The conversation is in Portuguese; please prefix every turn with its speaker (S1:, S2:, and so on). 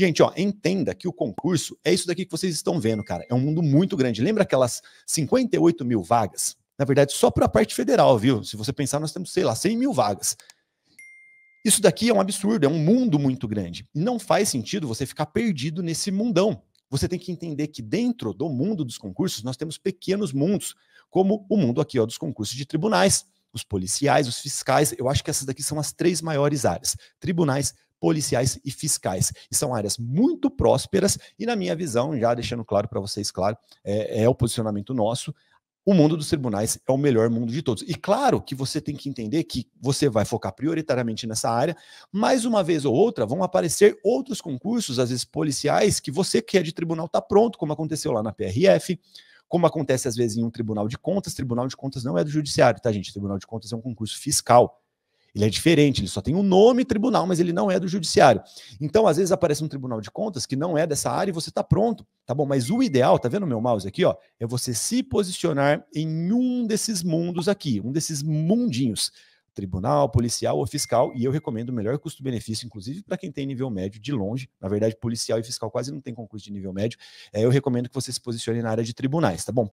S1: Gente, ó, entenda que o concurso é isso daqui que vocês estão vendo, cara. É um mundo muito grande. Lembra aquelas 58 mil vagas? Na verdade, só para a parte federal, viu? Se você pensar, nós temos, sei lá, 100 mil vagas. Isso daqui é um absurdo, é um mundo muito grande. não faz sentido você ficar perdido nesse mundão. Você tem que entender que dentro do mundo dos concursos, nós temos pequenos mundos, como o mundo aqui ó, dos concursos de tribunais, os policiais, os fiscais. Eu acho que essas daqui são as três maiores áreas: tribunais, policiais e fiscais. E são áreas muito prósperas e, na minha visão, já deixando claro para vocês, claro, é, é o posicionamento nosso, o mundo dos tribunais é o melhor mundo de todos. E claro que você tem que entender que você vai focar prioritariamente nessa área, mas uma vez ou outra vão aparecer outros concursos, às vezes policiais, que você que é de tribunal está pronto, como aconteceu lá na PRF, como acontece às vezes em um tribunal de contas. Tribunal de contas não é do judiciário, tá, gente? Tribunal de contas é um concurso fiscal. Ele é diferente, ele só tem o um nome tribunal, mas ele não é do judiciário. Então, às vezes, aparece um tribunal de contas que não é dessa área e você está pronto, tá bom? Mas o ideal, tá vendo meu mouse aqui, ó? É você se posicionar em um desses mundos aqui, um desses mundinhos. Tribunal, policial ou fiscal, e eu recomendo o melhor custo-benefício, inclusive para quem tem nível médio de longe. Na verdade, policial e fiscal quase não tem concurso de nível médio. É, eu recomendo que você se posicione na área de tribunais, tá bom?